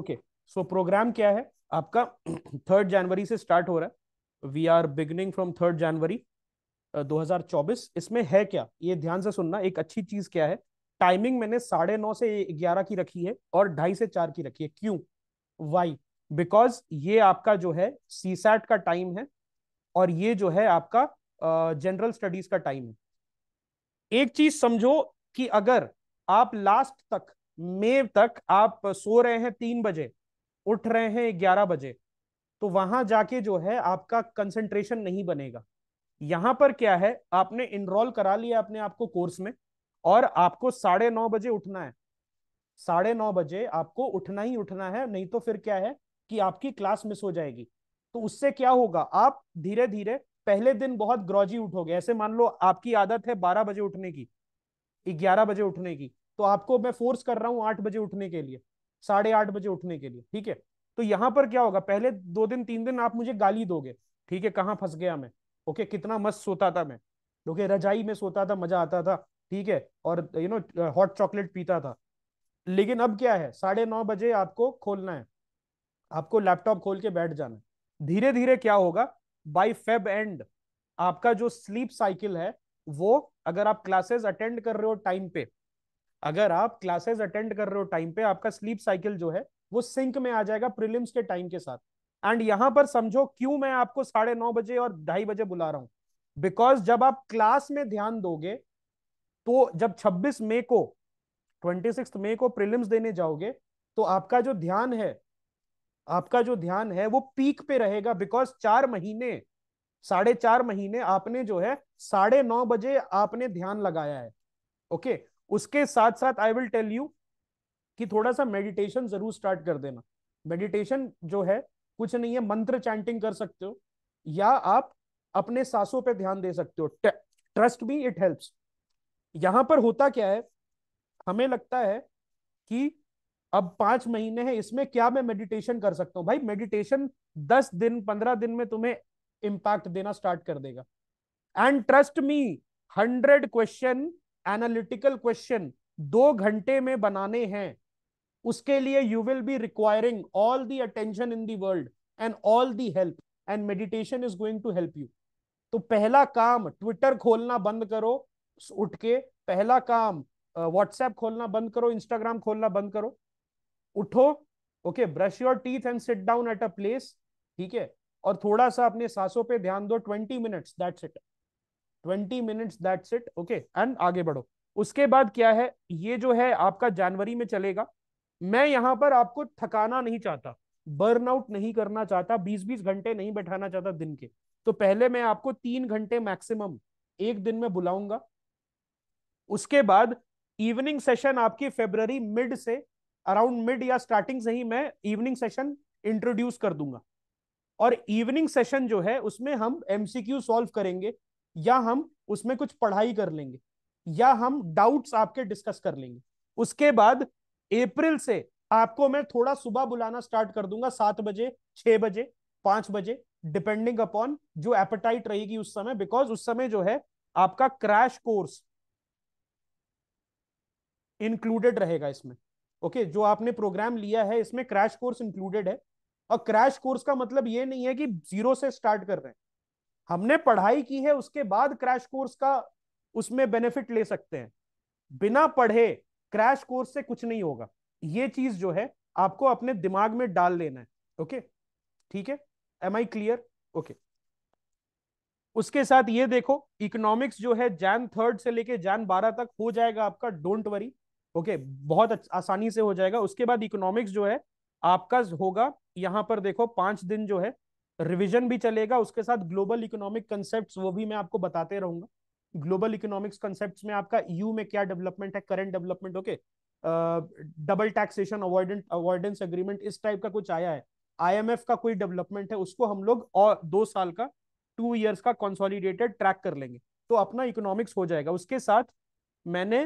Okay so programme क्या है आपका थर्ड जनवरी से स्टार्ट हो रहा है we are beginning from third January 2024 इसमें है क्या ये ध्यान से सुनना एक अच्छी चीज क्या है टाइमिंग मैंने साढ़े नौ से ग्यारह की रखी है और ढाई से चार की रखी है क्यों वाई बिकॉज ये आपका जो है सी का टाइम है और ये जो है आपका जनरल uh, स्टडीज का टाइम है एक चीज समझो कि अगर आप लास्ट तक मेव तक आप सो रहे हैं तीन बजे उठ रहे हैं ग्यारह बजे तो वहां जाके जो है आपका कंसंट्रेशन नहीं बनेगा यहां पर क्या है आपने इनरोल करा लिया अपने आपको कोर्स में और आपको साढ़े नौ बजे उठना है साढ़े नौ बजे आपको उठना ही उठना है नहीं तो फिर क्या है कि आपकी क्लास मिस हो जाएगी तो उससे क्या होगा आप धीरे धीरे पहले दिन बहुत ग्रोजी उठोगे ऐसे मान लो आपकी आदत है बारह बजे उठने की ग्यारह बजे उठने की तो आपको मैं फोर्स कर रहा हूँ आठ बजे उठने के लिए साढ़े आठ बजे उठने के लिए ठीक है तो यहाँ पर क्या होगा पहले दो दिन तीन दिन आप मुझे गाली दोगे ठीक है कहाँ फंस गया मैं ओके कितना मस्त सोता था मैं ओके रजाई में सोता था मजा आता था ठीक है और यू नो हॉट चॉकलेट पीता था लेकिन अब क्या है साढ़े नौ बजे आपको खोलना है आपको लैपटॉप खोल के बैठ जाना है धीरे धीरे क्या होगा बाई फेब एंड आपका जो स्लीप साइकिल है वो अगर आप क्लासेस अटेंड कर रहे हो टाइम पे अगर आप क्लासेस अटेंड कर रहे हो टाइम पे आपका स्लीप साइकिल जो है वो सिंक में आ जाएगा प्रिलिम्स के टाइम के साथ एंड यहाँ पर समझो क्यों मैं आपको साढ़े नौ बजे और ढाई बजे बुला रहा हूँ बिकॉज जब आप क्लास में ध्यान दोगे तो जब 26 मई को 26 मई को प्रिलिम्स देने जाओगे तो आपका जो ध्यान है आपका जो ध्यान है वो पीक पे रहेगा बिकॉज चार महीने साढ़े चार महीने आपने जो है साढ़े नौ बजे आपने ध्यान लगाया है ओके okay? उसके साथ साथ आई विल टेल यू कि थोड़ा सा मेडिटेशन जरूर स्टार्ट कर देना मेडिटेशन जो है कुछ नहीं है मंत्र चैंटिंग कर सकते हो या आप अपने सांसों पे ध्यान दे सकते हो ट्रस्ट मी इट हेल्प्स यहां पर होता क्या है हमें लगता है कि अब पांच महीने हैं इसमें क्या मैं मेडिटेशन कर सकता हूं भाई मेडिटेशन दस दिन पंद्रह दिन में तुम्हें इंपैक्ट देना स्टार्ट कर देगा and trust me hundred question analytical question दो घंटे में बनाने हैं उसके लिए you will be requiring all the attention in the world and all the help and meditation is going to help you तो पहला काम ट्विटर खोलना बंद करो उठ के पहला काम व्हाट्सएप uh, खोलना बंद करो इंस्टाग्राम खोलना बंद करो उठो okay brush your teeth and sit down at a place ठीक है और थोड़ा सा अपने सांसों पे ध्यान दो twenty minutes that's it twenty minutes that's it okay and आगे बढ़ो उसके बाद क्या है ये जो है आपका जनवरी में चलेगा मैं यहाँ पर आपको थकाना नहीं चाहता बर्नआउट नहीं करना चाहता बीस बीस घंटे नहीं बैठाना चाहता दिन के तो पहले मैं आपको तीन घंटे मैक्सिमम एक दिन में बुलाऊंगा उसके बाद इवनिंग सेशन आपकी फेब्रवरी मिड से अराउंड मिड या स्टार्टिंग से ही मैं इवनिंग सेशन इंट्रोड्यूस कर दूंगा और इवनिंग सेशन जो है उसमें हम एमसीक्यू सॉल्व करेंगे या हम उसमें कुछ पढ़ाई कर लेंगे या हम डाउट्स आपके डिस्कस कर लेंगे उसके बाद अप्रैल से आपको मैं थोड़ा सुबह बुलाना स्टार्ट कर दूंगा सात बजे छह बजे पांच बजे डिपेंडिंग अपॉन जो एपेटाइट रहेगी उस समय बिकॉज उस समय जो है आपका क्रैश कोर्स इंक्लूडेड रहेगा इसमें ओके okay, जो आपने प्रोग्राम लिया है इसमें क्रैश कोर्स इंक्लूडेड है और क्रैश कोर्स का मतलब ये नहीं है कि जीरो से स्टार्ट कर रहे हैं हमने पढ़ाई की है उसके बाद क्रैश कोर्स का उसमें बेनिफिट ले सकते हैं बिना पढ़े क्रैश कोर्स से कुछ नहीं होगा ये चीज जो है आपको अपने दिमाग में डाल लेना है ओके ठीक है एम आई क्लियर ओके उसके साथ ये देखो इकोनॉमिक्स जो है जैन थर्ड से लेके जैन बारह तक हो जाएगा आपका डोंट वरी ओके बहुत आसानी से हो जाएगा उसके बाद इकोनॉमिक्स जो है आपका होगा यहां पर देखो पांच दिन जो है रिविजन भी चलेगा उसके साथ ग्लोबल इकोनॉमिक कंसेप्ट वो भी मैं आपको बताते रहूंगा ग्लोबल इकोनॉमिक्स कंसेप्ट में आपका यू e में क्या डेवलपमेंट है current development okay double taxation avoidant avoidance agreement इस टाइप का कुछ आया है आईएमएफ का कोई डेवलपमेंट है उसको हम लोग और दो साल का टू ईयर्स का कंसोलिडेटेड ट्रैक कर लेंगे तो अपना इकोनॉमिक्स हो जाएगा उसके साथ मैंने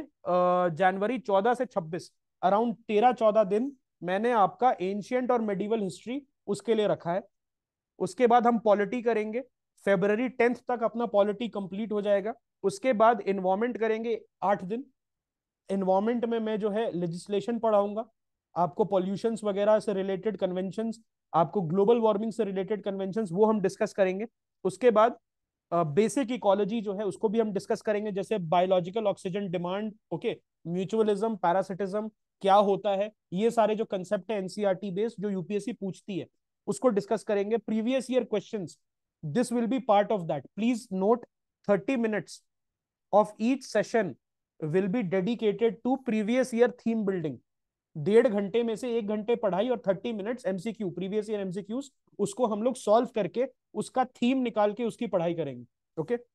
जनवरी चौदह से छब्बीस अराउंड तेरह चौदह दिन मैंने आपका एंशियंट और मेडिवल हिस्ट्री उसके लिए रखा है उसके बाद हम पॉलिटी करेंगे फेबररी टेंथ तक अपना पॉलिटी कंप्लीट हो जाएगा उसके बाद इन्वॉर्मेंट करेंगे आठ दिन इन्वॉर्मेंट में मैं जो है लेजिस्लेशन पढ़ाऊंगा आपको पॉल्यूशन वगैरह से रिलेटेड कन्वेंशन आपको ग्लोबल वार्मिंग से रिलेटेड कन्वेंशन वो हम डिस्कस करेंगे उसके बाद बेसिक इकोलॉजी जो है उसको भी हम डिस्कस करेंगे जैसे biological oxygen demand okay mutualism parasitism क्या होता है ये सारे जो कंसेप्ट है एनसीआरटी बेस्ड e जो यूपीएससी पूछती है उसको डिस्कस करेंगे previous year question this will be part of that please note thirty minutes of each session will be dedicated to previous year theme building डेढ़ घंटे में से एक घंटे पढ़ाई और thirty minutes MCQ previous year MCQs उसको हम लोग सॉल्व करके उसका थीम निकाल के उसकी पढ़ाई करेंगे ओके okay?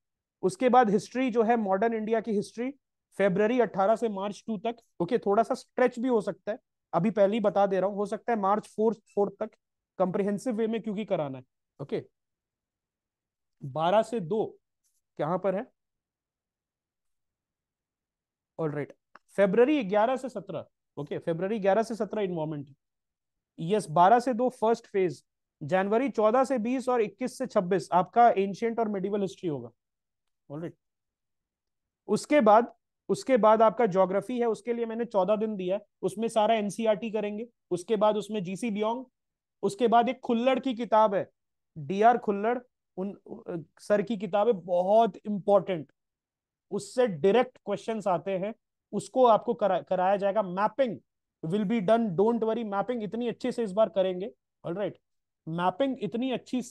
उसके बाद हिस्ट्री जो है मॉडर्न इंडिया की हिस्ट्री फेब्रवरी 18 से मार्च 2 तक ओके okay, थोड़ा सा स्ट्रेच भी हो सकता है अभी पहले ही बता दे रहा हूँ हो सकता है मार्च फोर्थ फोर्थ तक कंप्रिहेंसिव वे में क्योंकि कराना है ओके बारह से दो कहां पर है ऑल राइट फेब्रवरी ग्यारह से सत्रह ओके फेब्रवरी ग्यारह से सत्रह इन्वॉर्मेंट यस बारह से दो फर्स्ट फेज जनवरी चौदह से बीस और इक्कीस से छब्बीस आपका एंशियंट और मेडिवल हिस्ट्री होगा ऑल राइट उसके बाद उसके बाद आपका ज्योग्राफी है उसके लिए मैंने चौदह दिन दिया है उसमें सारा एनसीआरटी e करेंगे उसके बाद उसमें जीसी बियोंग उसके बाद एक खुल्लड़ की किताब है डी आर खुल्लड़ उन सर की किताब है बहुत इंपॉर्टेंट उससे डायरेक्ट क्वेश्चंस आते हैं उसको आपको करा, कराया जाएगा mapping will be done don't worry mapping इतनी अच्छे से इस बार करेंगे ऑल राइट मैपिंग इतनी अच्छी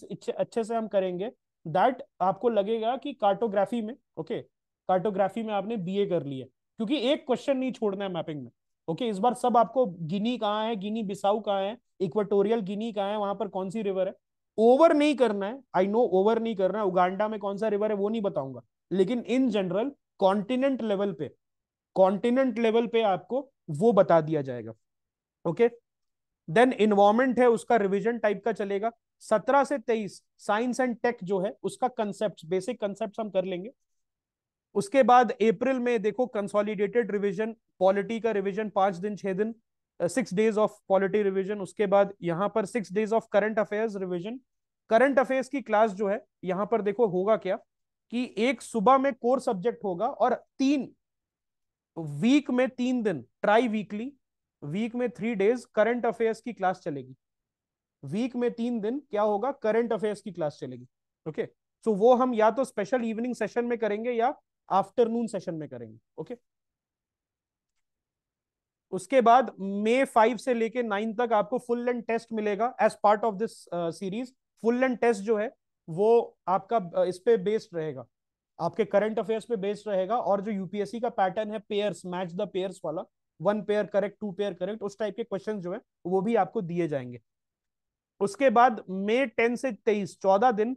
अच्छे से हम करेंगे दैट आपको लगेगा कि कार्टोग्राफी में ओके okay, कार्टोग्राफी में आपने बीए कर लिया क्योंकि एक क्वेश्चन नहीं छोड़ना है मैपिंग में ओके okay, इस बार सब आपको गिनी कहाँ है गिनी बिसाऊ कहाँ है इक्वाटोरियल गिनी का है वहां पर कौन सी रिवर है ओवर नहीं करना है आई नो ओवर नहीं करना है उगांडा में कौन सा रिवर है वो नहीं बताऊंगा लेकिन इन जनरल कॉन्टिनेंट लेवल पे कॉन्टिनेंट लेवल पे आपको वो बता दिया जाएगा ओके देन इन्वॉर्मेंट है उसका रिविजन टाइप का चलेगा सत्रह से तेईस साइंस एंड टेक जो है उसका कंसेप्ट बेसिक कंसेप्ट हम कर लेंगे उसके बाद अप्रैल में देखो कंसोलिडेटेड रिवीजन पॉलिटी का रिवीजन पांच दिन छह दिन six days of polity revision उसके बाद यहाँ पर six days of current affairs revision current affairs की क्लास जो है यहाँ पर देखो होगा क्या कि एक सुबह में कोर सब्जेक्ट होगा और तीन वीक में तीन दिन ट्राई वीकली वीक में थ्री डेज करंट अफेयर्स की क्लास चलेगी वीक में तीन दिन क्या होगा करंट अफेयर्स की क्लास चलेगी ओके okay? सो so, वो हम या तो स्पेशल इवनिंग सेशन में करेंगे या आफ्टरनून सेशन में करेंगे ओके okay? उसके बाद मे फाइव से लेके नाइन तक आपको फुल एंड टेस्ट मिलेगा as part of this series full end test जो है वो आपका uh, इस पे बेस्ड रहेगा आपके करंट अफेयर्स पे बेस्ड रहेगा और जो यूपीएससी का पैटर्न है पेयर्स मैच द पेयर्स वाला one pair correct two pair correct उस टाइप के क्वेश्चन जो है वो भी आपको दिए जाएंगे उसके बाद मे टेन से तेईस चौदह दिन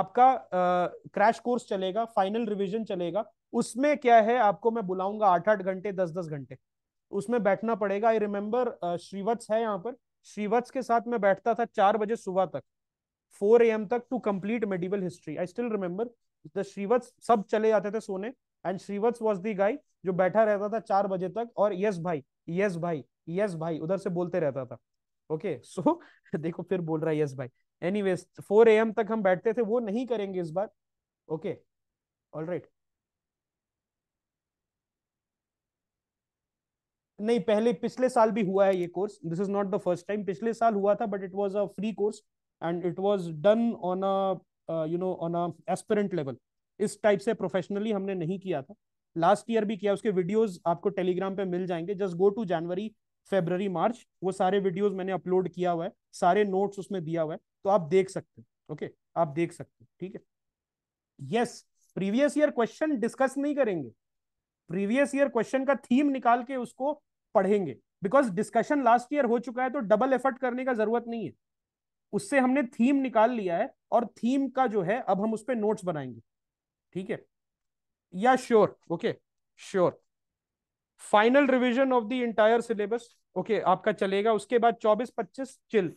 आपका क्रैश uh, कोर्स चलेगा फाइनल रिविजन चलेगा उसमें क्या है आपको मैं बुलाऊंगा आठ आठ घंटे दस दस घंटे उसमें बैठना पड़ेगा आई रिमेम्बर श्रीवत्स है यहाँ पर श्रीवत्स के साथ मैं बैठता था चार बजे सुबह तक फोर ए एम तक to complete medieval history I still remember the Srivatsa सब चले जाते थे सोने एंड श्रीवत्स वॉज दी गाई जो बैठा रहता था चार बजे तक और यस भाई यस भाई यस भाई उधर से बोलते रहता था ओके okay, सो so, देखो फिर बोल रहा है यस भाई एनी वेज फोर एम तक हम बैठते थे वो नहीं करेंगे इस बार ओके ऑल राइट नहीं पहले पिछले साल भी हुआ है ये course this is not the first time पिछले साल हुआ था but it was a free course and it was done on a you know on a aspirant level इस टाइप से प्रोफेशनली हमने नहीं किया था लास्ट ईयर भी किया उसके वीडियोज आपको टेलीग्राम पे मिल जाएंगे just go to January February March वो सारे वीडियोज मैंने अपलोड किया हुआ है सारे नोट्स उसमें दिया हुआ है तो आप देख सकते हैं ओके okay? आप देख सकते हो ठीक है yes previous year question discuss नहीं करेंगे प्रीवियस ईयर क्वेश्चन का थीम निकाल के उसको पढ़ेंगे बिकॉज डिस्कशन लास्ट ईयर हो चुका है तो डबल एफर्ट करने का जरूरत नहीं है उससे हमने थीम निकाल लिया है और थीम का जो है अब हम उस पर नोट्स बनाएंगे ठीक है या sure okay sure final revision of the entire syllabus okay आपका चलेगा उसके बाद 24 25 चिल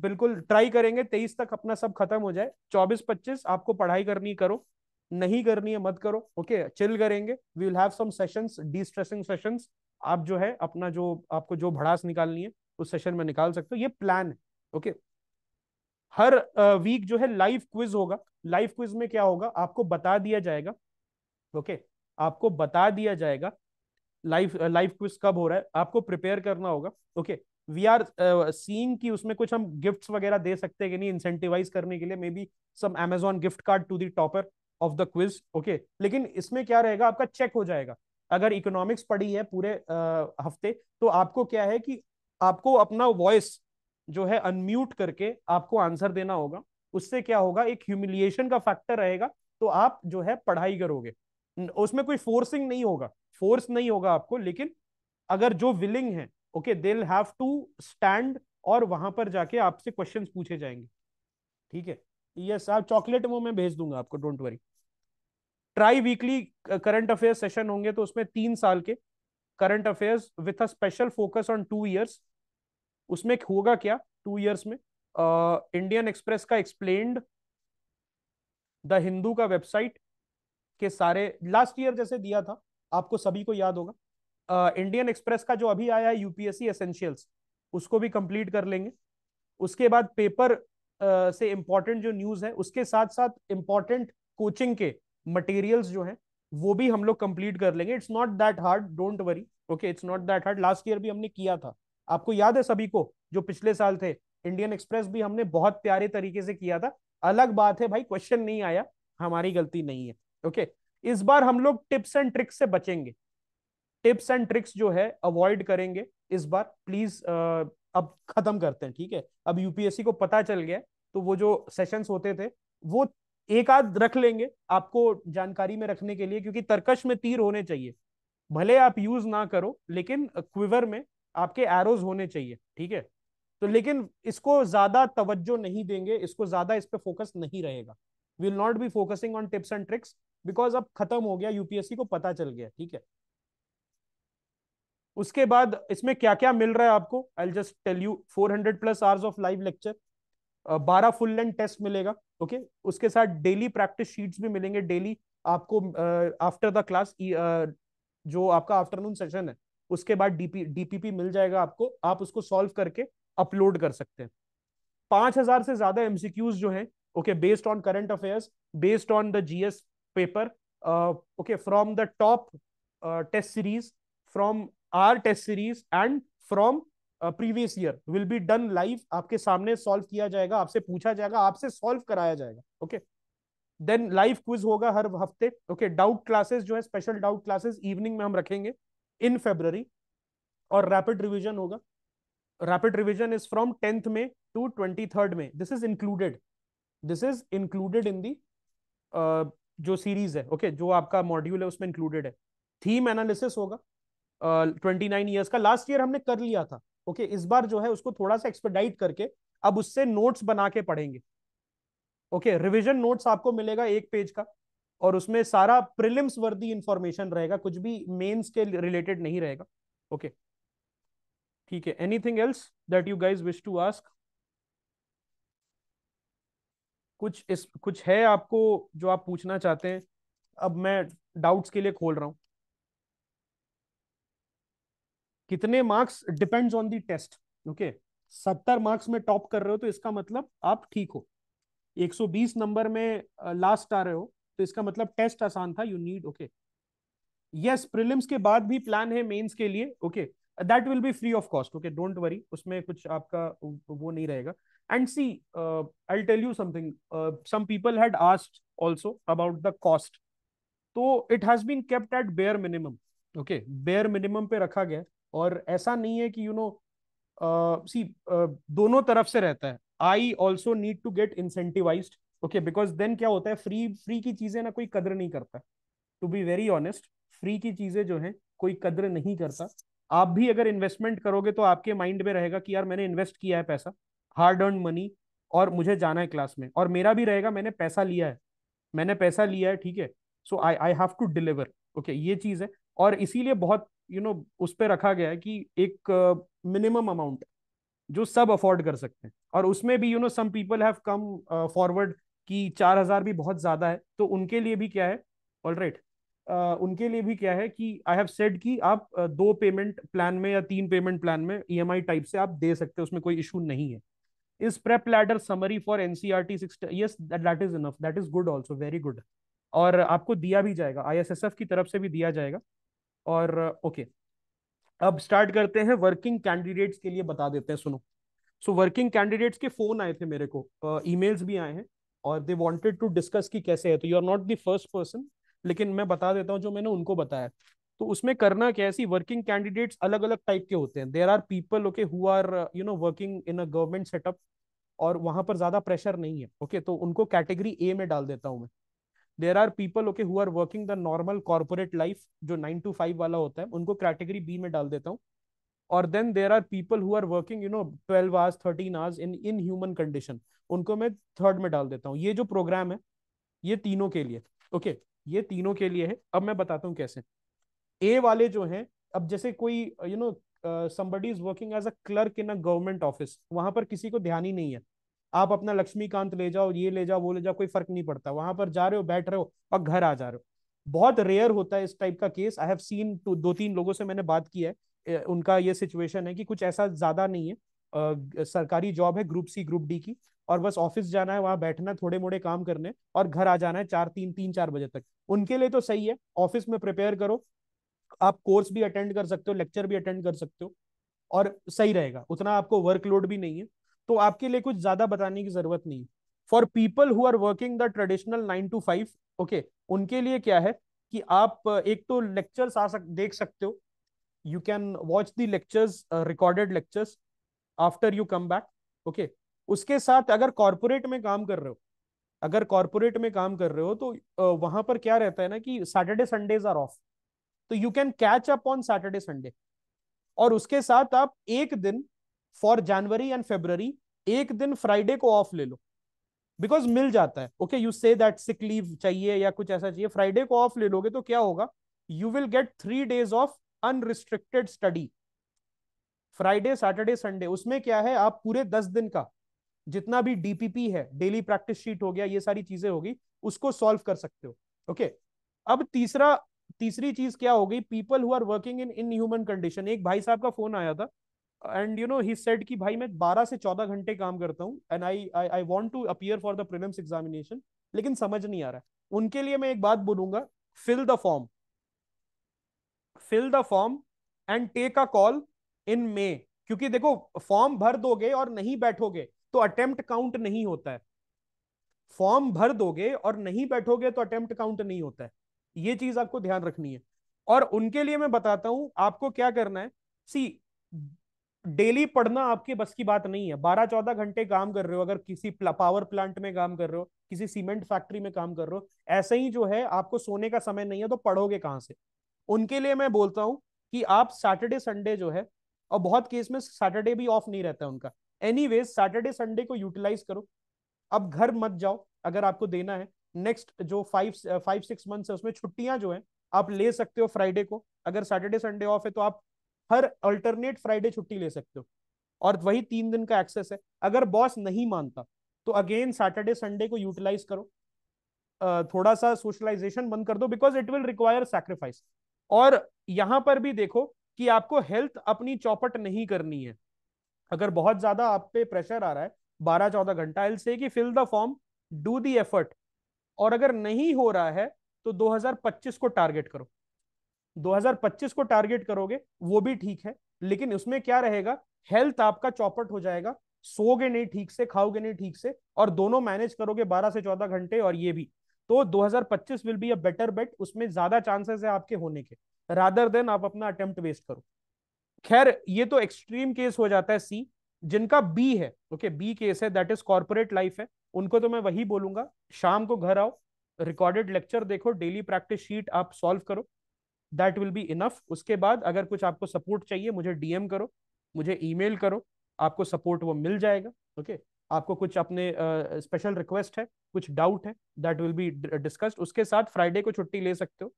बिल्कुल ट्राई करेंगे 23 तक अपना सब खत्म हो जाए 24 25 आपको पढ़ाई करनी करो नहीं करनी है मत करो ओके okay, चिल करेंगे we will have some sessions destressing sessions आप जो है अपना जो आपको जो भड़ास निकालनी है उस सेशन में निकाल सकते हो ये प्लान है ओके हर वीक जो है लाइव क्विज होगा लाइव क्विज में क्या होगा आपको बता दिया जाएगा ओके आपको बता दिया जाएगा लाइव लाइव क्विज कब हो रहा है आपको प्रिपेयर करना होगा ओके वी आर सीइंग कि उसमें कुछ हम गिफ्ट्स वगैरह दे सकते हैं कि नहीं इंसेंटिवाइज करने के लिए maybe some Amazon gift card to the topper of the quiz okay लेकिन इसमें क्या रहेगा आपका चेक हो जाएगा अगर इकोनॉमिक्स पढ़ी है पूरे आ, हफ्ते तो आपको क्या है कि आपको अपना वॉइस जो है अनम्यूट करके आपको आंसर देना होगा उससे क्या होगा एक ह्यूमिलिएशन का फैक्टर रहेगा तो आप जो है पढ़ाई करोगे उसमें कोई फोर्सिंग नहीं होगा फोर्स नहीं होगा आपको लेकिन अगर जो विलिंग है ओके दिल हैव टू स्टैंड और वहां पर जाके आपसे क्वेश्चन पूछे जाएंगे ठीक है यस आप चॉकलेट वो मैं भेज दूंगा आपको don't worry tri weekly current affairs session होंगे तो उसमें तीन साल के current affairs with a special focus on two years उसमें होगा क्या टू ईयर्स में इंडियन uh, एक्सप्रेस का एक्सप्लेन्ड द हिंदू का वेबसाइट के सारे लास्ट ईयर जैसे दिया था आपको सभी को याद होगा इंडियन uh, एक्सप्रेस का जो अभी आया है यूपीएससी एसेंशियल्स उसको भी कंप्लीट कर लेंगे उसके बाद पेपर uh, से इम्पॉर्टेंट जो न्यूज है उसके साथ साथ इम्पोर्टेंट कोचिंग के मटेरियल्स जो है वो भी हम लोग कंप्लीट कर लेंगे it's not that hard don't worry okay it's not that hard last year भी हमने किया था आपको याद है सभी को जो पिछले साल थे इंडियन एक्सप्रेस भी हमने बहुत प्यारे तरीके से किया था अलग बात है भाई क्वेश्चन नहीं आया हमारी गलती नहीं है ओके okay? इस बार हम लोग टिप्स एंड ट्रिक्स से बचेंगे टिप्स एंड ट्रिक्स जो है अवॉइड करेंगे इस बार प्लीज अब खत्म करते हैं ठीक है अब यूपीएससी को पता चल गया तो वो जो सेशंस होते थे वो एक आध रख लेंगे आपको जानकारी में रखने के लिए क्योंकि तर्कश में तीर होने चाहिए भले आप यूज ना करो लेकिन क्विवर में आपके एरोज होने चाहिए ठीक है तो लेकिन इसको ज्यादा तवज्जो नहीं देंगे इसको ज्यादा इस पर फोकस नहीं रहेगा will not be focusing on tips and tricks because अब खत्म हो गया यूपीएससी को पता चल गया ठीक है उसके बाद इसमें क्या क्या मिल रहा है आपको I just tell you 400 plus hours of live lecture बारह फुल लेंथ टेस्ट मिलेगा ओके okay? उसके साथ डेली प्रैक्टिस शीट्स भी मिलेंगे डेली आपको आफ्टर द क्लास जो आपका आफ्टरनून सेशन है उसके बाद डीपी डीपीपी मिल जाएगा आपको आप उसको सॉल्व करके अपलोड कर सकते हैं पांच हजार से ज्यादा एमसीक्यूज जो हैं okay based on current affairs based on the GS paper okay from the top test series from our test series and from previous year will be done live आपके सामने सॉल्व किया जाएगा आपसे पूछा जाएगा आपसे सॉल्व कराया जाएगा ओके देन लाइव क्विज होगा हर हफ्ते ओके डाउट क्लासेस जो है स्पेशल डाउट क्लासेस इवनिंग में हम रखेंगे इन फेब्रवरी और रैपिड रिविजन होगा rapid revision is from tenth में टू ट्वेंटी थर्ड में this is included this is included in the जो सीरीज है ओके okay, जो आपका मॉड्यूल है उसमें इंक्लूडेड है थीम एनालिसिस होगा ट्वेंटी नाइन ईयर्स का लास्ट ईयर हमने कर लिया था ओके इस बार जो है उसको थोड़ा सा एक्सपेडाइट करके अब उससे नोट्स बना के पढ़ेंगे ओके रिविजन नोट्स आपको मिलेगा एक पेज का और उसमें सारा प्रिलिम्स वर्दी इंफॉर्मेशन रहेगा कुछ भी मेन्स के रिलेटेड नहीं रहेगा ओके ठीक है anything else that you guys wish to ask कुछ इस कुछ है आपको जो आप पूछना चाहते हैं अब मैं डाउट्स के लिए खोल रहा हूं कितने marks depends on the test okay सत्तर मार्क्स में टॉप कर रहे हो तो इसका मतलब आप ठीक हो 120 नंबर में लास्ट आ रहे हो तो इसका मतलब टेस्ट आसान था you need okay yes prelims के बाद भी प्लान है मेंस के लिए okay that will be free of cost okay don't worry उसमें कुछ आपका वो नहीं रहेगा and see I tell you something some people had asked also about the cost तो it has been kept at bare minimum okay bare minimum पे रखा गया और ऐसा नहीं है कि यू नो सी दोनों तरफ से रहता है I also need to get incentivise okay because then क्या होता है फ्री फ्री की चीजें ना कोई कदर नहीं करता to be very honest free की चीजें जो है कोई कदर नहीं करता आप भी अगर इन्वेस्टमेंट करोगे तो आपके माइंड में रहेगा कि यार मैंने इन्वेस्ट किया है पैसा हार्ड अर्न मनी और मुझे जाना है क्लास में और मेरा भी रहेगा मैंने पैसा लिया है मैंने पैसा लिया है ठीक है so I I have to deliver okay ये चीज है और इसीलिए बहुत यू नो उस पर रखा गया है कि एक मिनिमम अमाउंट जो सब अफोर्ड कर सकते हैं और उसमें भी you know some people have come forward कि चार हजार भी बहुत ज्यादा है तो उनके लिए भी क्या है ऑल राइट right. uh, उनके लिए भी क्या है कि आई हैव सेड कि आप uh, दो पेमेंट प्लान में या तीन पेमेंट प्लान में ई e टाइप से आप दे सकते हो उसमें कोई इशू नहीं है is prep ladder summary for NCR 6 that that, that is enough that is good also very और आपको दिया भी जाएगा आई की तरफ से भी दिया जाएगा और ओके अब स्टार्ट करते हैं वर्किंग कैंडिडेट्स के लिए बता देते हैं सुनो सो वर्किंग कैंडिडेट्स के फोन आए थे मेरे को ईमेल्स uh, भी आए हैं और दे वांटेड टू डिस्कस कि कैसे है तो you are not the first person लेकिन मैं बता देता हूँ जो मैंने उनको बताया तो उसमें करना क्या है वर्किंग कैंडिडेट्स अलग अलग टाइप के होते हैं there are people okay who are you know working in a government setup और वहां पर ज्यादा प्रेशर नहीं है ओके okay? तो उनको कैटेगरी ए में डाल देता हूँ मैं there are people okay who are working the normal corporate life जो नाइन टू फाइव वाला होता है उनको कैटेगरी बी में डाल देता हूँ और then there are people who are working you know twelve hours thirteen hours in in human condition उनको मैं थर्ड में डाल देता हूँ ये जो प्रोग्राम है ये तीनों के लिए ओके okay, ये तीनों के लिए है अब मैं बताता हूँ कैसे ए वाले जो हैं अब जैसे कोई you know somebody is working as a clerk in a government office वहां पर किसी को ध्यान ही नहीं है आप अपना लक्ष्मीकांत ले जाओ ये ले जाओ वो ले जाओ कोई फर्क नहीं पड़ता वहां पर जा रहे हो बैठ रहे हो और घर आ जा रहे हो बहुत रेयर होता है इस टाइप का केस आई हैव सीन दो तीन लोगों से मैंने बात की है उनका ये सिचुएशन है कि कुछ ऐसा ज्यादा नहीं है सरकारी जॉब है ग्रुप सी ग्रुप डी की और बस ऑफिस जाना है वहां बैठना थोड़े मोड़े काम करने और घर आ जाना है चार तीन तीन चार बजे तक उनके लिए तो सही है ऑफिस में प्रिपेयर करो आप कोर्स भी अटेंड कर सकते हो लेक्चर भी अटेंड कर सकते हो और सही रहेगा उतना आपको वर्कलोड भी नहीं है तो आपके लिए कुछ ज्यादा बताने की जरूरत नहीं for people who are working the traditional nine to five okay उनके लिए क्या है कि आप एक तो लेक्चर्स आ सक देख सकते हो you can watch the lectures recorded lectures after you come back okay उसके साथ अगर कॉरपोरेट में काम कर रहे हो अगर कॉरपोरेट में काम कर रहे हो तो uh, वहां पर क्या रहता है ना कि सैटरडे संडेज आर ऑफ तो you can catch up on Saturday Sunday और उसके साथ आप एक दिन फॉर जनवरी एंड फेब्रवरी एक दिन फ्राइडे को ऑफ ले लो बिकॉज मिल जाता है okay you say that sick leave चाहिए या कुछ ऐसा चाहिए फ्राइडे को ऑफ ले लोगे तो क्या होगा you will get three days off unrestricted study Friday Saturday Sunday उसमें क्या है आप पूरे दस दिन का जितना भी डीपीपी है डेली प्रैक्टिस शीट हो गया ये सारी चीजें होगी उसको सॉल्व कर सकते हो ओके okay? अब तीसरा तीसरी चीज क्या हो गई people who are working in in human condition एक भाई साहब का फोन आया था and you know he said कि भाई मैं 12 से 14 घंटे काम करता हूँ and I I I want to appear for the prelims examination लेकिन समझ नहीं आ रहा है उनके लिए मैं एक बात बोलूंगा fill the form fill the form and take a call in May क्योंकि देखो फॉर्म भर दोगे और नहीं बैठोगे तो अटेम्प्ट काउंट नहीं होता है फॉर्म भर दोगे और नहीं बैठोगे तो अटेम्प्ट काउंट नहीं होता है ये चीज आपको ध्यान रखनी है और उनके लिए मैं बताता हूं आपको क्या करना है सी डेली पढ़ना आपके बस की बात नहीं है बारह चौदह घंटे काम कर रहे हो अगर किसी पावर प्लांट में काम कर रहे हो किसी सीमेंट फैक्ट्री में काम कर रहे हो ऐसे ही जो है आपको सोने का समय नहीं है तो पढ़ोगे कहाँ से उनके लिए मैं बोलता हूँ कि आप सैटरडे संडे जो है और बहुत केस में सैटरडे भी ऑफ नहीं रहता उनका एनी सैटरडे संडे को यूटिलाइज करो अब घर मत जाओ अगर आपको देना है नेक्स्ट जो फाइव फाइव सिक्स मंथ है उसमें छुट्टियां जो है आप ले सकते हो फ्राइडे को अगर सैटरडे संडे ऑफ है तो आप हर अल्टरनेट फ्राइडे छुट्टी ले सकते हो और वही तीन दिन का एक्सेस है अगर बॉस नहीं मानता तो अगेन सैटरडे संडे को यूटिलाइज करो थोड़ा सा सोशलाइजेशन बंद कर दो because it will require sacrifice और यहाँ पर भी देखो कि आपको हेल्थ अपनी चौपट नहीं करनी है अगर बहुत ज्यादा आप पे प्रेशर आ रहा है बारह चौदह घंटा एल से कि fill the form do the effort और अगर नहीं हो रहा है तो 2025 को टारगेट करो 2025 को टारगेट करोगे वो भी ठीक है लेकिन उसमें क्या रहेगा हेल्थ आपका चौपट हो जाएगा सोगे नहीं ठीक से खाओगे नहीं ठीक से और दोनों मैनेज करोगे 12 से 14 घंटे और ये भी तो 2025 will be a better bet उसमें ज्यादा चांसेस है आपके होने के रादर देन आप अपना अटेम्प्ट वेस्ट करो खैर ये तो एक्सट्रीम केस हो जाता है सी जिनका बी है ओके बी केस है दैट इज कॉर्पोरेट लाइफ है उनको तो मैं वही बोलूंगा शाम को घर आओ रिकॉर्डेड लेक्चर देखो डेली प्रैक्टिस शीट आप सॉल्व करो दैट विल बी इनफ उसके बाद अगर कुछ आपको सपोर्ट चाहिए मुझे डीएम करो मुझे ईमेल करो आपको सपोर्ट वो मिल जाएगा ओके okay? आपको कुछ अपने स्पेशल uh, रिक्वेस्ट है कुछ डाउट है दैट विल बी डिस्कस्ड उसके साथ फ्राइडे को छुट्टी ले सकते हो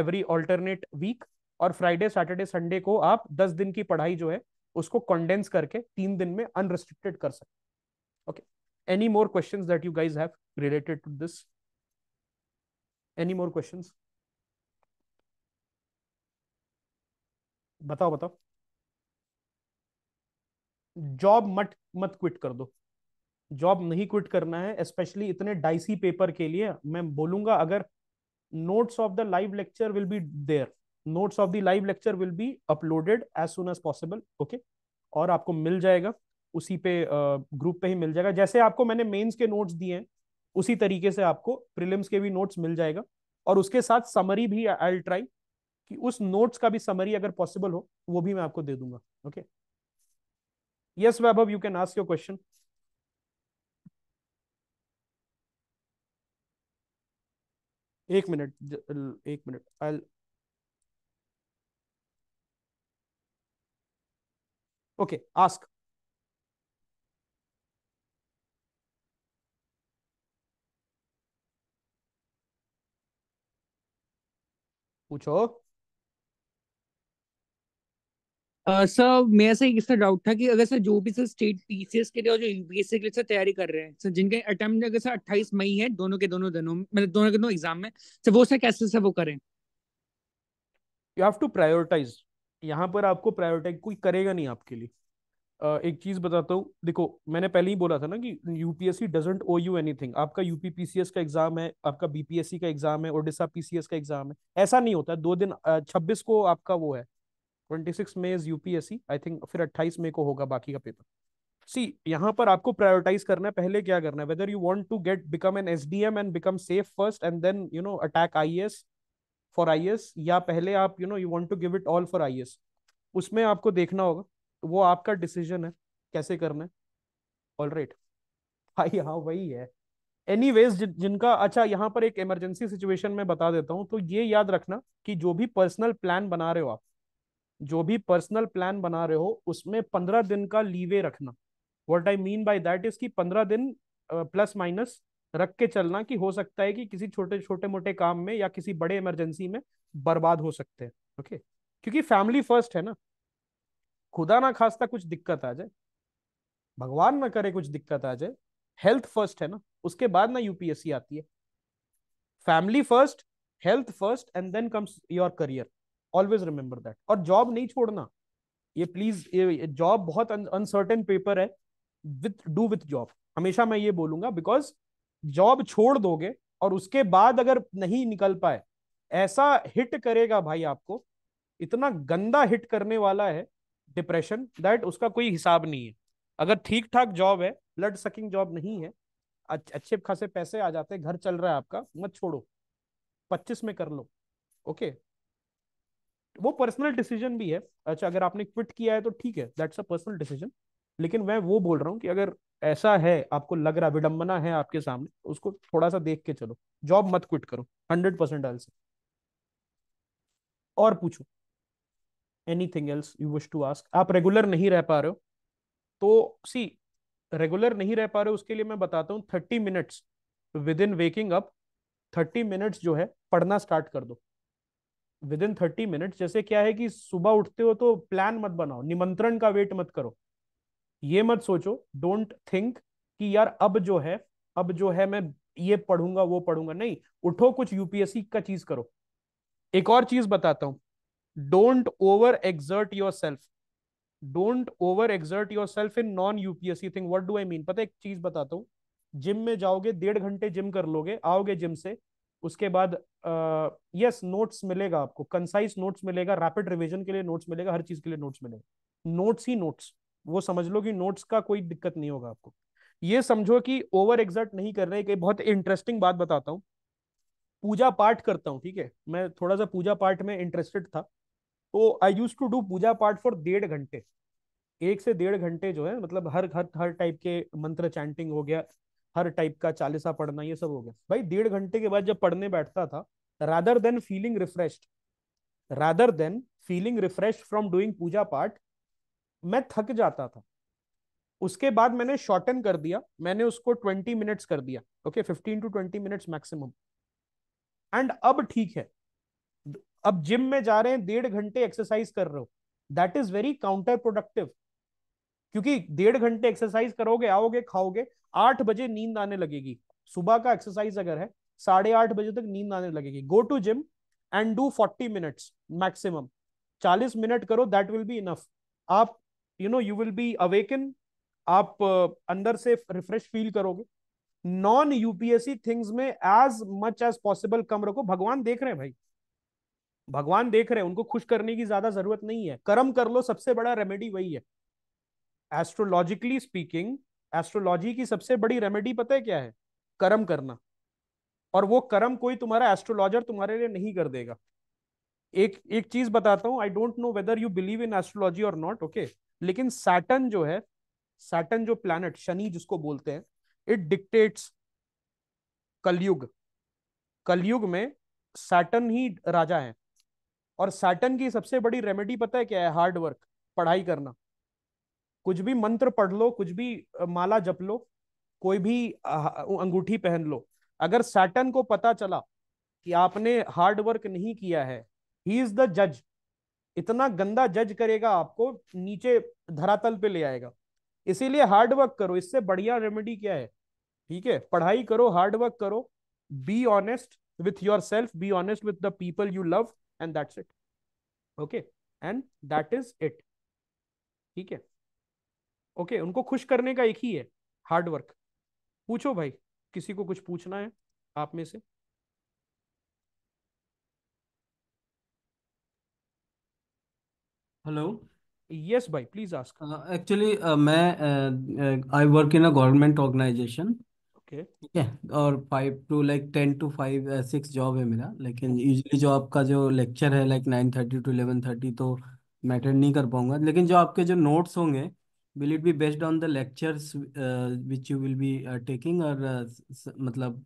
एवरी ऑल्टरनेट वीक और फ्राइडे सैटरडे संडे को आप दस दिन की पढ़ाई जो है उसको कंडेंस करके तीन दिन में अनरिस्ट्रिक्टेड कर सकते okay any more questions that you guys have related to this any more questions बताओ बताओ जॉब मत मत क्विट कर दो जॉब नहीं क्विट करना है स्पेशली इतने डाइसी पेपर के लिए मैं बोलूंगा अगर notes of the live lecture will be there notes of the live lecture will be uploaded as soon as possible okay और आपको मिल जाएगा उसी पे ग्रुप uh, पे ही मिल जाएगा जैसे आपको मैंने मेंस के नोट्स दिए हैं उसी तरीके से आपको प्रिलिम्स के भी नोट्स मिल जाएगा और उसके साथ समरी भी आई ट्राई कि उस नोट्स का भी समरी अगर पॉसिबल हो वो भी मैं आपको दे दूंगा okay yes Vaibhav you can ask your question एक मिनट एक मिनट आई ओके आस्क पूछो सर मेरा सर एक इसका डाउट था कि अगर सर जो भी सर स्टेट पीसीएस के लिए और जो यूपीएससी के लिए सर तैयारी कर रहे हैं सर जिनके अटेम्प्ट अगर सर 28 मई है दोनों के दोनों दिनों मतलब दोनों के दोनों एग्जाम में सर वो सर कैसे सर वो करें यू हैव टू प्रायोरिटाइज यहाँ पर आपको प्रायोरिटाइज कोई करेगा नहीं आपके लिए uh, एक चीज बताता हूँ देखो मैंने पहले ही बोला था ना कि UPSC doesn't owe you anything आपका यूपीपीसीएस का एग्जाम है आपका बीपीएससी का एग्जाम है ओडिशा पीसीएस का एग्जाम है ऐसा नहीं होता है दो दिन छब्बीस uh, को आपका वो है ट्वेंटी सिक्स में इज यूपीएससी आई थिंक फिर अट्ठाईस मई को होगा बाकी का पेपर सी यहाँ पर आपको प्रायोरिटाइज करना है पहले क्या करना है whether you want to get become an S D M and become safe first and then you know attack I S for I S या पहले आप you know you want to give it all for I S उसमें आपको देखना होगा वो आपका decision है कैसे करना है ऑल राइट हाई हाँ वही है एनी वेज जिनका अच्छा यहाँ पर एक इमरजेंसी सिचुएशन में बता देता हूँ तो ये याद रखना कि जो भी पर्सनल प्लान बना रहे हो आप जो भी पर्सनल प्लान बना रहे हो उसमें पंद्रह दिन का लीवे रखना what I mean by that is की पंद्रह दिन प्लस माइनस रख के चलना कि हो सकता है कि किसी छोटे छोटे मोटे काम में या किसी बड़े इमरजेंसी में बर्बाद हो सकते हैं ओके क्योंकि फैमिली फर्स्ट है ना खुदा ना खास्ता कुछ दिक्कत आ जाए भगवान ना करे कुछ दिक्कत आ जाए हेल्थ फर्स्ट है ना उसके बाद ना यूपीएससी आती है family first health first and then comes your career always remember that और जॉब नहीं छोड़ना ये प्लीज ये जॉब बहुत अनसर्टेन पेपर है विथ डू विथ जॉब हमेशा मैं ये बोलूंगा बिकॉज जॉब छोड़ दोगे और उसके बाद अगर नहीं निकल पाए ऐसा हिट करेगा भाई आपको इतना गंदा हिट करने वाला है डिप्रेशन दैट उसका कोई हिसाब नहीं है अगर ठीक ठाक जॉब है ब्लड सकिंग जॉब नहीं है अच्छे खासे पैसे आ जाते घर चल रहा है आपका मत छोड़ो पच्चीस में कर लो ओके वो पर्सनल डिसीजन भी है अच्छा अगर आपने क्विट किया है तो ठीक है दैट्स अ पर्सनल डिसीजन लेकिन मैं वो बोल रहा हूँ कि अगर ऐसा है आपको लग रहा विडंबना है आपके सामने उसको थोड़ा सा देख के चलो जॉब मत क्विट करो हंड्रेड परसेंट आंसर और पूछो anything else you wish to ask आप रेगुलर नहीं रह पा रहे हो तो सी रेगुलर नहीं रह पा रहे हो उसके लिए मैं बताता हूँ thirty minutes within waking up thirty minutes जो है पढ़ना स्टार्ट कर दो विद इन थर्टी मिनट जैसे क्या है कि सुबह उठते हो तो प्लान मत बनाओ निमंत्रण का वेट मत करो ये मत सोचो डोंट थिंक कि यार अब जो है अब जो है मैं ये पढ़ूंगा वो पढ़ूंगा नहीं उठो कुछ यूपीएससी का चीज करो एक और चीज बताता हूं don't over exert yourself don't over exert yourself in non UPSC thing what do I mean पता एक चीज बताता हूँ जिम में जाओगे डेढ़ घंटे जिम कर लोगे आओगे जिम से उसके बाद यस नोट्स मिलेगा आपको कंसाइज नोट्स मिलेगा रैपिड रिविजन के लिए नोट्स मिलेगा हर चीज के लिए नोट्स मिलेगा नोट्स ही नोट्स वो समझ लो कि नोट्स का कोई दिक्कत नहीं होगा आपको ये समझो कि ओवर एग्जर्ट नहीं कर रहे बहुत इंटरेस्टिंग बात बताता हूँ पूजा पाठ करता हूँ ठीक है मैं थोड़ा सा पूजा पाठ में इंटरेस्टेड था तो आई यूज टू डू पूजा पाठ फॉर डेढ़ घंटे एक से डेढ़ घंटे जो है मतलब हर हर हर टाइप के मंत्र चैंटिंग हो गया हर टाइप का चालीसा पढ़ना ये सब हो गया भाई डेढ़ घंटे के बाद जब पढ़ने बैठता था rather than feeling refreshed rather than feeling refresh from doing पूजा पाठ मैं थक जाता था उसके बाद मैंने शॉर्टन कर दिया मैंने उसको ट्वेंटी मिनट्स कर दिया okay fifteen to twenty minutes maximum and अब ठीक है अब जिम में जा रहे हैं डेढ़ घंटे एक्सरसाइज कर रहे हो that is very counter productive क्योंकि डेढ़ घंटे एक्सरसाइज करोगे आओगे खाओगे आठ बजे नींद आने लगेगी सुबह का एक्सरसाइज अगर है साढ़े आठ बजे तक नींद आने लगेगी go to gym and do forty minutes maximum चालीस मिनट करो दैट विल बी इनफ आप you know you will be awaken आप uh, अंदर से रिफ्रेश फील करोगे नॉन यूपीएससी थिंग्स में एज मच एज पॉसिबल कम रखो भगवान देख रहे हैं भाई भगवान देख रहे हैं उनको खुश करने की ज्यादा जरूरत नहीं है कर्म कर लो सबसे बड़ा रेमेडी वही है एस्ट्रोलॉजिकली स्पीकिंग एस्ट्रोलॉजी की सबसे बड़ी रेमेडी पता है क्या है कर्म करना और वो कर्म कोई तुम्हारा एस्ट्रोलॉजर तुम्हारे लिए नहीं कर देगा एक एक चीज बताता हूँ I don't know whether you believe in astrology और नॉट ओके लेकिन सैटन जो है सैटन जो प्लैनेट शनि जिसको बोलते हैं इट डिक्टेट्स कलयुग कलयुग में सैटन ही राजा है और सैटन की सबसे बड़ी रेमेडी पता है क्या है हार्ड वर्क पढ़ाई करना कुछ भी मंत्र पढ़ लो कुछ भी माला जप लो कोई भी अंगूठी पहन लो अगर सैटन को पता चला कि आपने हार्ड वर्क नहीं किया है ही इज द जज इतना गंदा जज करेगा आपको नीचे धरातल पे ले आएगा इसीलिए हार्ड वर्क करो इससे बढ़िया रेमेडी क्या है ठीक है पढ़ाई करो हार्ड वर्क करो be honest with yourself be honest with the people you love and that's it okay and that is it ठीक है ओके okay, उनको खुश करने का एक ही है हार्डवर्क पूछो भाई किसी को कुछ पूछना है आप में से हेलो यस भाई प्लीज आस्क एक्चुअली मैं I work in a government organization okay ठीक है और five to like ten to five six job है मेरा लेकिन यूजली जो आपका जो लेक्चर है like nine thirty to eleven thirty तो मैटर नहीं कर पाऊंगा लेकिन जो आपके जो नोट्स होंगे will it be based on the lectures uh, which you will be uh, taking or uh, matlab मतलब,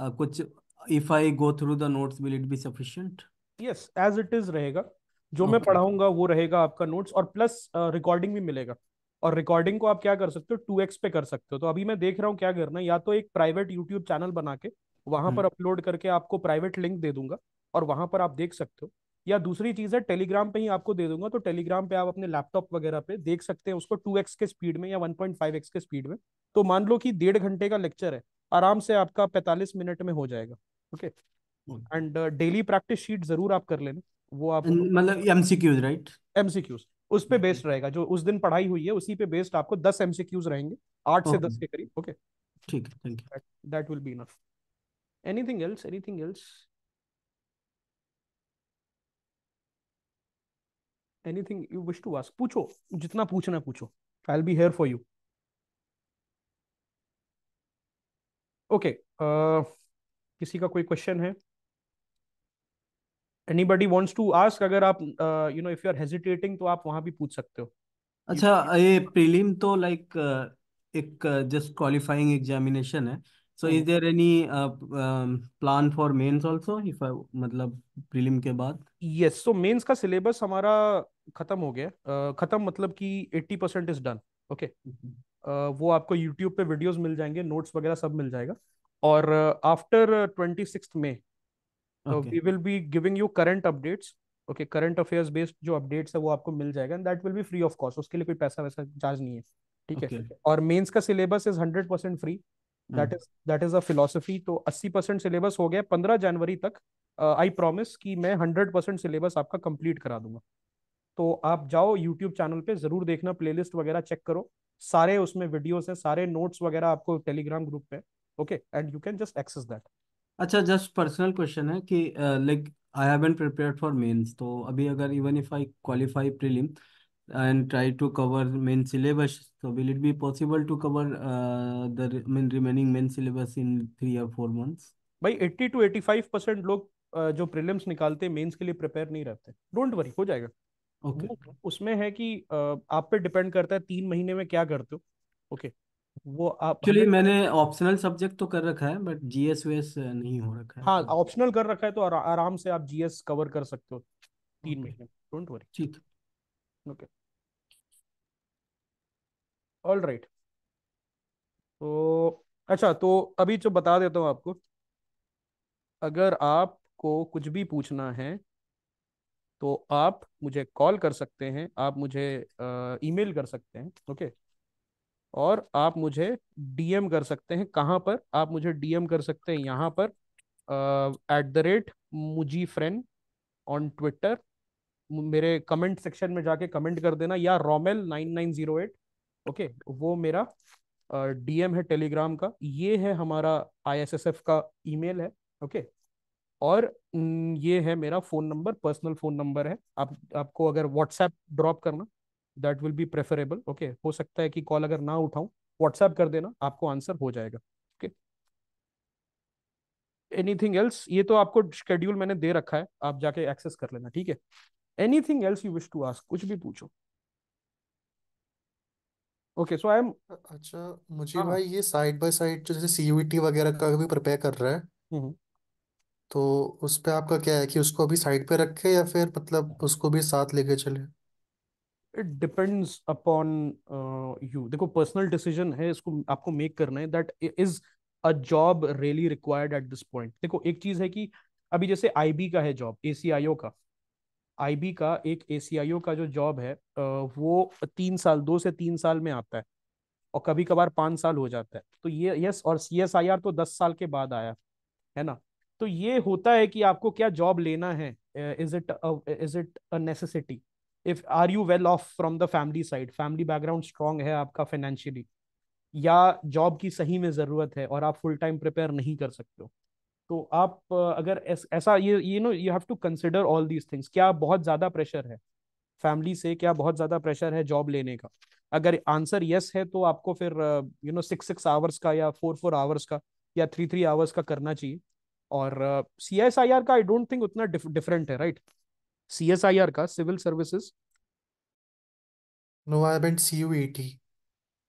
uh, kuch if i go through the notes will it be sufficient yes as it is rahega जो okay. मैं पढ़ाऊंगा वो रहेगा आपका notes और plus recording uh, भी मिलेगा और रिकॉर्डिंग को आप क्या कर सकते हो टू एक्स पे कर सकते हो तो अभी मैं देख रहा हूँ क्या करना या तो एक प्राइवेट यूट्यूब चैनल बना के वहां हम्म। पर अपलोड करके आपको प्राइवेट लिंक दे दूंगा और वहां पर आप देख सकते हो या दूसरी चीज है टेलीग्राम पे ही आपको दे दूंगा तो टेलीग्राम पे आप अपने लैपटॉप वगैरह पे देख सकते हैं उसको टू एक्स के स्पीड में या वन पॉइंट फाइव एक्स के स्पीड में तो मान लो कि डेढ़ घंटे का लेक्चर है आराम से आपका पैंतालीस मिनट में हो जाएगा okay and daily practice sheet जरूर आप कर लेना वो आप मतलब एमसीक्यूज राइट एमसीक्यूज उस पे बेस्ड रहेगा जो उस दिन पढ़ाई हुई है उसी पे बेस्ड आपको दस एमसीक्यूज रहेंगे आठ से दस के करीब ओके ठीक है thank you that will be enough anything else anything else anything you wish to ask पूछो जितना पूछना पूछो I be here for you okay किसी का कोई क्वेश्चन है एनीबडी वांट्स टू आस्क अगर आप you know if you are hesitating तो आप वहां भी पूछ सकते हो अच्छा ये प्रीलिम तो लाइक like, uh, एक जस्ट क्वालिफाइंग एग्जामिनेशन है so is there any plan for mains also if I मतलब प्रीलिम के बाद यस सो मेंस का सिलेबस हमारा खत्म हो गया uh, खत्म मतलब कि 80 परसेंट इज डन ओके वो आपको यूट्यूब पे वीडियोस मिल जाएंगे नोट्स वगैरह सब मिल जाएगा और आफ्टर ट्वेंटी सिक्स में we will be giving you current updates okay current affairs based जो अपडेट्स है वो आपको मिल जाएगा and that will be free of cost उसके लिए कोई पैसा वैसा चार्ज नहीं है ठीक okay. है और मेंस का syllabus is hundred percent free that is that is a philosophy तो 80 परसेंट सिलेबस हो गया 15 जनवरी तक आई uh, प्रॉमिस कि मैं हंड्रेड परसेंट सिलेबस आपका कंप्लीट करा दूंगा तो आप जाओ यूट्यूब चैनल पे जरूर देखना प्लेलिस्ट वगैरह चेक करो सारे उसमें वीडियोस हैं सारे नोट्स वगैरह आपको टेलीग्राम ग्रुप पे okay and you can just access that अच्छा जस्ट पर्सनल क्वेश्चन है कि like I have prepared for mains तो अभी अगर even if I qualify prelims and try to cover main syllabus. So will it be possible to cover uh, the main remaining main syllabus in 3 or 4 months? by 80 to 85 log uh, jo prelims nikalte mains ke liye prepare nahi rehte don't worry ho jayega okay. usme hai ki uh, aap pe depend karta hai 3 mahine mein kya karte ho okay. वो आप actually मैंने optional subject तो कर रखा है but GS वेस नहीं हो रखा है हाँ ऑप्शनल कर रखा है तो आराम से आप जीएस कवर कर सकते हो तीन महीने डोंट वरी ठीक ओके ऑल राइट तो अच्छा तो अभी जो बता देता हूँ आपको अगर आपको कुछ भी पूछना है तो आप मुझे कॉल कर सकते हैं आप मुझे ईमेल कर सकते हैं ओके और आप मुझे डीएम कर सकते हैं कहाँ पर आप मुझे डीएम कर सकते हैं यहाँ पर एट द रेट मुझी फ्रेंड ऑन ट्विटर मेरे कमेंट सेक्शन में जाके कमेंट कर देना या रोमेल nine nine zero eight okay वो मेरा डीएम है टेलीग्राम का ये है हमारा आईएसएसएफ का ईमेल है ओके और ये है मेरा phone number personal phone number है आप आपको अगर व्हाट्सएप ड्रॉप करना that will be preferable okay हो सकता है कि कॉल अगर ना उठाऊं व्हाट्सएप कर देना आपको आंसर हो जाएगा ओके एनीथिंग एल्स ये तो आपको शेड्यूल मैंने दे रखा है आप जाके एक्सेस कर लेना ठीक है anything else you wish to ask कुछ भी पूछो ओके सो आई एम अच्छा मुझे हाँ भाई ये साइड बाय साइड जैसे सीयूईटी वगैरह का भी प्रिपेयर कर रहा है हम्म। तो उस पे आपका क्या है कि उसको अभी साइड पे रखे या फिर मतलब उसको भी साथ लेके चले इट डिपेंड्स अपॉन यू देखो पर्सनल डिसीजन है इसको आपको मेक करना है that is a job really required at this point देखो एक चीज है कि अभी जैसे आईबी का है जॉब एसीआईओ का आईबी का एक एसीआईओ का जो जॉब है वो तीन साल दो से तीन साल में आता है और कभी कभार पाँच साल हो जाता है तो ये यस और सी एस आई आर तो दस साल के बाद आया है ना तो ये होता है कि आपको क्या जॉब लेना है is it is it a necessity if are you well off from the family side family background strong है आपका फाइनेंशियली या जॉब की सही में ज़रूरत है और आप फुल टाइम प्रिपेयर नहीं कर सकते हो तो आप अगर ऐसा ये you know you have to consider all these things क्या बहुत ज़्यादा प्रेशर है फैमिली से क्या बहुत ज़्यादा प्रेशर है जॉब लेने का अगर आंसर यस है तो आपको फिर you know six six hours का या फोर फोर आवर्स का या थ्री थ्री आवर्स का करना चाहिए और सी एस आई आर का आई डोंट थिंक उतना डिफरेंट है right C S I R का civil services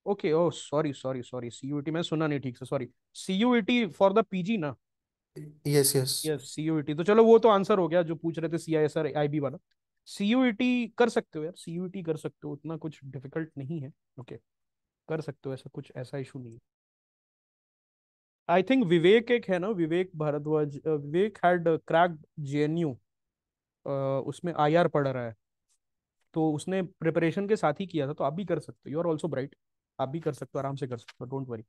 okay oh sorry sorry sorry C U T मैं सुना नहीं ठीक से sorry C U T for the जी ना यस यस यस सीयूईटी तो चलो वो तो आंसर हो गया जो पूछ रहे थे सीआईएसआर आईबी वाला सीयूईटी e कर सकते हो यार सीयूईटी e कर सकते हो उतना कुछ डिफिकल्ट नहीं है ओके okay. कर सकते हो ऐसा कुछ ऐसा इशू नहीं है आई थिंक विवेक एक है ना Vivek Bhardwaj Vivek had cracked JNU उसमें आईआर पढ़ रहा है तो उसने प्रिपरेशन के साथ ही किया था तो आप भी कर सकते हो यू आर ऑल्सो ब्राइट आप भी कर सकते हो आराम से कर सकते हो डोंट वरी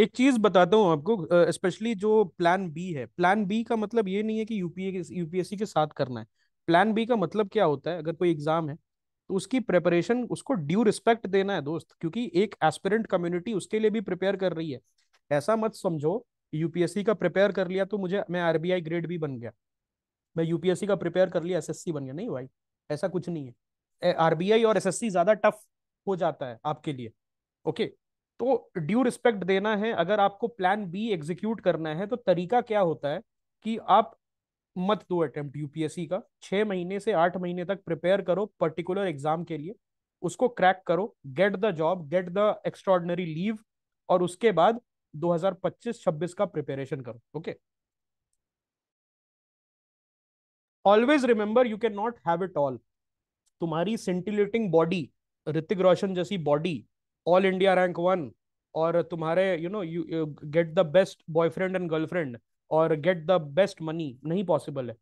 एक चीज बताता हूँ आपको स्पेशली जो प्लान बी है प्लान बी का मतलब ये नहीं है कि यूपीए यूपीएससी के साथ करना है प्लान बी का मतलब क्या होता है अगर कोई एग्जाम है तो उसकी प्रिपरेशन उसको ड्यू रिस्पेक्ट देना है दोस्त क्योंकि एक एस्पिरेंट कम्युनिटी उसके लिए भी प्रिपेयर कर रही है ऐसा मत समझो यूपीएससी का प्रिपेयर कर लिया तो मुझे मैं आरबीआई ग्रेड भी बन गया मैं यूपीएससी का प्रिपेयर कर लिया एसएससी बन गया नहीं भाई ऐसा कुछ नहीं है आरबीआई और एसएससी ज्यादा टफ हो जाता है आपके लिए ओके तो ड्यू रिस्पेक्ट देना है अगर आपको प्लान बी एग्जीक्यूट करना है तो तरीका क्या होता है कि आप मत दो अटेम्प्ट यूपीएससी का छः महीने से आठ महीने तक प्रिपेयर करो पर्टिकुलर एग्जाम के लिए उसको क्रैक करो get the job get the extraordinary leave और उसके बाद 2025-26 का प्रिपेरेशन करो okay always remember you can not have it all तुम्हारी सेंटिलेटिंग बॉडी ऋतिक रोशन जैसी body all India rank one और तुम्हारे you know you get the best boyfriend and girlfriend और गेट द बेस्ट मनी नहीं पॉसिबल है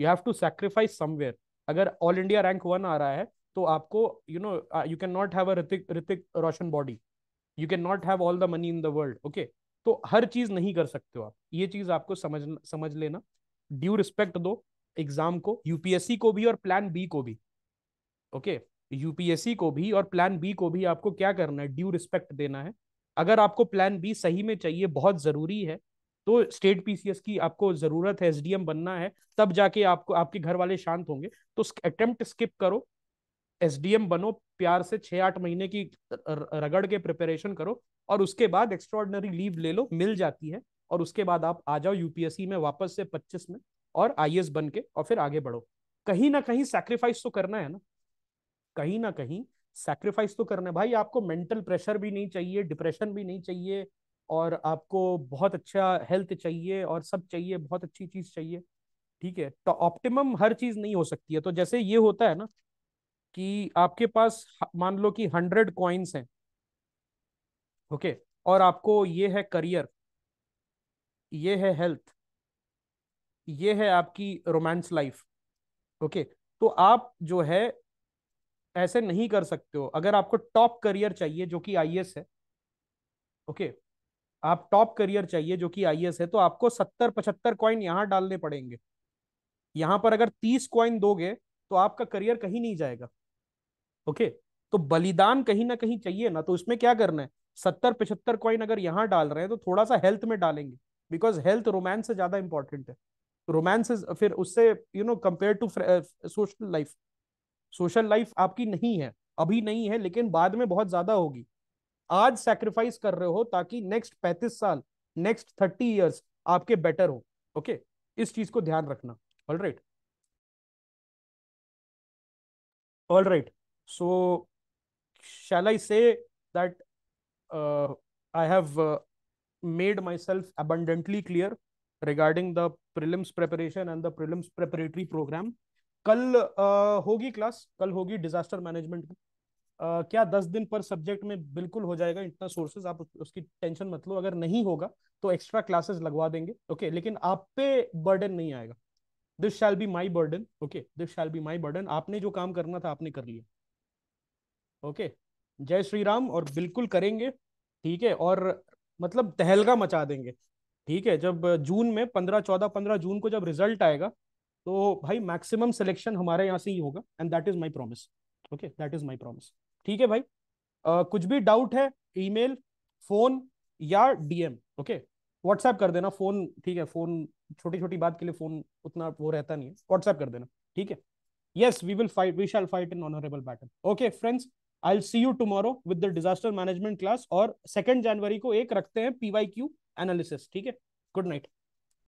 you have to sacrifice somewhere अगर all India rank one आ रहा है तो आपको you know you can not have a Hrithik Hrithik Roshan body you can not have all the money in the world okay तो हर चीज नहीं कर सकते हो आप ये चीज आपको समझ समझ लेना ड्यू रिस्पेक्ट दो एग्जाम को यूपीएससी को भी और प्लान बी को भी ओके okay? यूपीएससी को भी और प्लान बी को भी आपको क्या करना है ड्यू रिस्पेक्ट देना है अगर आपको प्लान बी सही में चाहिए बहुत ज़रूरी है तो स्टेट पीसीएस की आपको ज़रूरत है एसडीएम बनना है तब जाके आपको आपके घर वाले शांत होंगे तो अटेम्प्ट स्किप करो एसडीएम बनो प्यार से छह आठ महीने की रगड़ के प्रिपरेशन करो और उसके बाद एक्स्ट्रॉर्डनरी लीव ले लो मिल जाती है और उसके बाद आप आ जाओ यूपीएससी में वापस से पच्चीस में और आई बन के और फिर आगे बढ़ो कहीं ना कहीं सेक्रीफाइस तो करना है ना कहीं ना कहीं सेक्रीफाइस तो करना है भाई आपको मेंटल प्रेशर भी नहीं चाहिए डिप्रेशन भी नहीं चाहिए और आपको बहुत अच्छा हेल्थ चाहिए और सब चाहिए बहुत अच्छी चीज चाहिए ठीक है तो ऑप्टिमम हर चीज नहीं हो सकती है तो जैसे ये होता है ना कि आपके पास मान लो कि हंड्रेड कॉइन्स हैं ओके और आपको ये है करियर ये है हेल्थ ये है आपकी रोमांस लाइफ ओके तो आप जो है ऐसे नहीं कर सकते हो अगर आपको टॉप करियर चाहिए जो कि आई है ओके आप टॉप करियर चाहिए जो कि आई है तो आपको सत्तर पचहत्तर कॉइन यहाँ डालने पड़ेंगे यहाँ पर अगर तीस कॉइन दोगे तो आपका करियर कहीं नहीं जाएगा ओके तो बलिदान कहीं ना कहीं चाहिए ना तो इसमें क्या करना है सत्तर पचहत्तर कॉइन अगर यहाँ डाल रहे हैं तो थोड़ा सा हेल्थ में डालेंगे बिकॉज हेल्थ रोमांस से ज्यादा इंपॉर्टेंट है रोमांस फिर उससे you know compare to social life social life आपकी नहीं है अभी नहीं है लेकिन बाद में बहुत ज्यादा होगी आज सेक्रीफाइस कर रहे हो ताकि नेक्स्ट पैंतीस साल नेक्स्ट थर्टी ईयर्स आपके बेटर हो ओके okay? इस चीज को ध्यान रखना all right all right so shall I say that I have myself abundantly clear regarding the prelims preparation and the prelims preparatory program कल होगी क्लास कल होगी डिजास्टर मैनेजमेंट की क्या दस दिन पर सब्जेक्ट में बिल्कुल हो जाएगा इतना सोर्सेज आप उसकी टेंशन मत लो अगर नहीं होगा तो एक्स्ट्रा क्लासेस लगवा देंगे ओके लेकिन आप पे बर्डन नहीं आएगा this shall be my burden okay this shall be my burden आपने जो काम करना था आपने कर लिया ओके जय श्री राम और बिल्कुल करेंगे ठीक है और मतलब तहलका मचा देंगे ठीक है जब जून में पंद्रह चौदह पंद्रह जून को जब रिजल्ट आएगा तो भाई मैक्सिमम सिलेक्शन हमारे यहाँ से ही होगा and that is my promise okay that is my promise ठीक है भाई uh, कुछ भी डाउट है ईमेल फोन या डीएम ओके व्हाट्सएप कर देना फोन ठीक है फोन छोटी छोटी बात के लिए फोन उतना वो रहता नहीं है व्हाट्सएप कर देना ठीक है yes we will fight we shall fight in honourable battle okay friends I see you tomorrow with the disaster management class और सेकेंड जनवरी को एक रखते हैं क्यू एनालिसिस ठीक है गुड नाइट